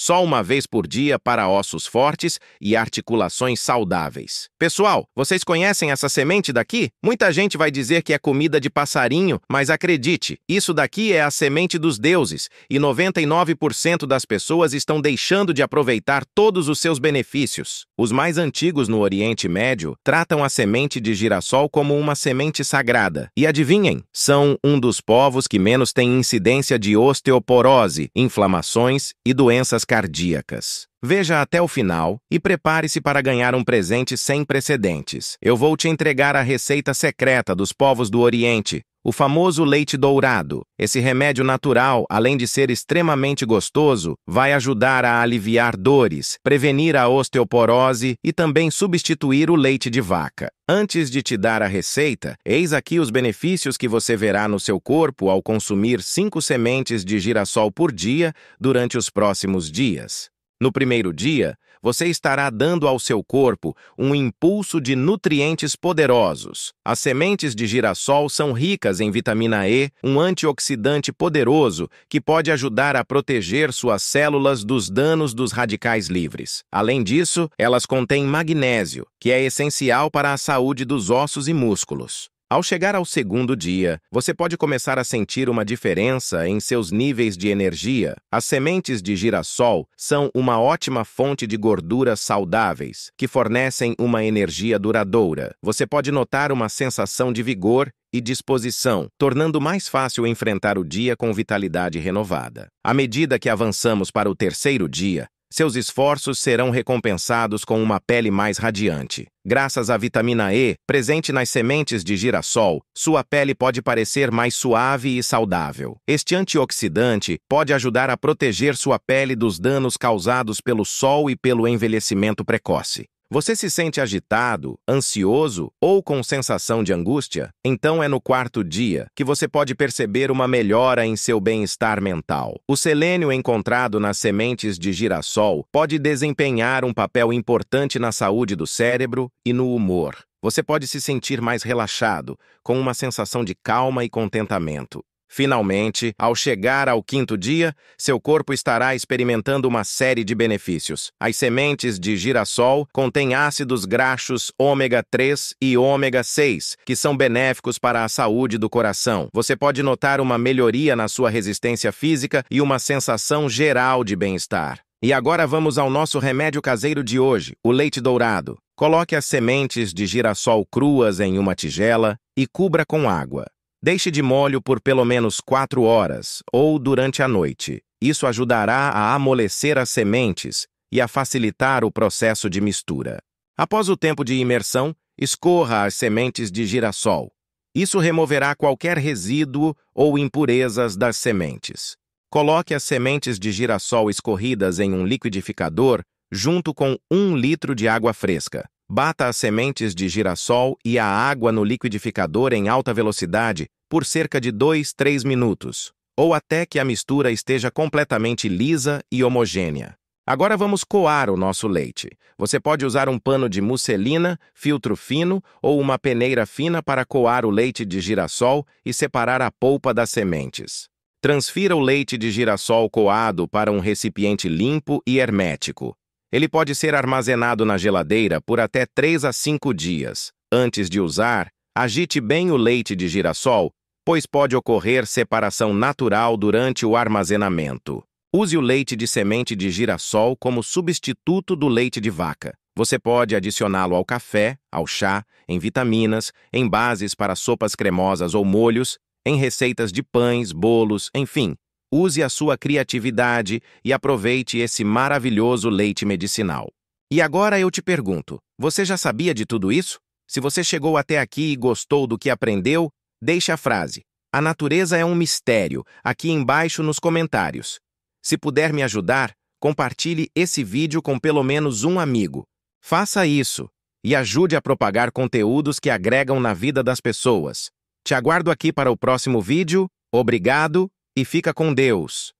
só uma vez por dia para ossos fortes e articulações saudáveis. Pessoal, vocês conhecem essa semente daqui? Muita gente vai dizer que é comida de passarinho, mas acredite, isso daqui é a semente dos deuses e 99% das pessoas estão deixando de aproveitar todos os seus benefícios. Os mais antigos no Oriente Médio tratam a semente de girassol como uma semente sagrada. E adivinhem, são um dos povos que menos tem incidência de osteoporose, inflamações e doenças cardíacas. Veja até o final e prepare-se para ganhar um presente sem precedentes. Eu vou te entregar a receita secreta dos povos do Oriente o famoso leite dourado. Esse remédio natural, além de ser extremamente gostoso, vai ajudar a aliviar dores, prevenir a osteoporose e também substituir o leite de vaca. Antes de te dar a receita, eis aqui os benefícios que você verá no seu corpo ao consumir cinco sementes de girassol por dia durante os próximos dias. No primeiro dia, você estará dando ao seu corpo um impulso de nutrientes poderosos. As sementes de girassol são ricas em vitamina E, um antioxidante poderoso que pode ajudar a proteger suas células dos danos dos radicais livres. Além disso, elas contêm magnésio, que é essencial para a saúde dos ossos e músculos. Ao chegar ao segundo dia, você pode começar a sentir uma diferença em seus níveis de energia. As sementes de girassol são uma ótima fonte de gorduras saudáveis, que fornecem uma energia duradoura. Você pode notar uma sensação de vigor e disposição, tornando mais fácil enfrentar o dia com vitalidade renovada. À medida que avançamos para o terceiro dia, seus esforços serão recompensados com uma pele mais radiante. Graças à vitamina E, presente nas sementes de girassol, sua pele pode parecer mais suave e saudável. Este antioxidante pode ajudar a proteger sua pele dos danos causados pelo sol e pelo envelhecimento precoce. Você se sente agitado, ansioso ou com sensação de angústia? Então é no quarto dia que você pode perceber uma melhora em seu bem-estar mental. O selênio encontrado nas sementes de girassol pode desempenhar um papel importante na saúde do cérebro e no humor. Você pode se sentir mais relaxado, com uma sensação de calma e contentamento. Finalmente, ao chegar ao quinto dia, seu corpo estará experimentando uma série de benefícios. As sementes de girassol contêm ácidos graxos ômega 3 e ômega 6, que são benéficos para a saúde do coração. Você pode notar uma melhoria na sua resistência física e uma sensação geral de bem-estar. E agora vamos ao nosso remédio caseiro de hoje, o leite dourado. Coloque as sementes de girassol cruas em uma tigela e cubra com água. Deixe de molho por pelo menos 4 horas ou durante a noite. Isso ajudará a amolecer as sementes e a facilitar o processo de mistura. Após o tempo de imersão, escorra as sementes de girassol. Isso removerá qualquer resíduo ou impurezas das sementes. Coloque as sementes de girassol escorridas em um liquidificador junto com um litro de água fresca. Bata as sementes de girassol e a água no liquidificador em alta velocidade por cerca de 2, 3 minutos, ou até que a mistura esteja completamente lisa e homogênea. Agora vamos coar o nosso leite. Você pode usar um pano de musselina, filtro fino ou uma peneira fina para coar o leite de girassol e separar a polpa das sementes. Transfira o leite de girassol coado para um recipiente limpo e hermético. Ele pode ser armazenado na geladeira por até 3 a 5 dias. Antes de usar, agite bem o leite de girassol, pois pode ocorrer separação natural durante o armazenamento. Use o leite de semente de girassol como substituto do leite de vaca. Você pode adicioná-lo ao café, ao chá, em vitaminas, em bases para sopas cremosas ou molhos, em receitas de pães, bolos, enfim, Use a sua criatividade e aproveite esse maravilhoso leite medicinal. E agora eu te pergunto, você já sabia de tudo isso? Se você chegou até aqui e gostou do que aprendeu, deixe a frase. A natureza é um mistério, aqui embaixo nos comentários. Se puder me ajudar, compartilhe esse vídeo com pelo menos um amigo. Faça isso e ajude a propagar conteúdos que agregam na vida das pessoas. Te aguardo aqui para o próximo vídeo. Obrigado e fica com Deus.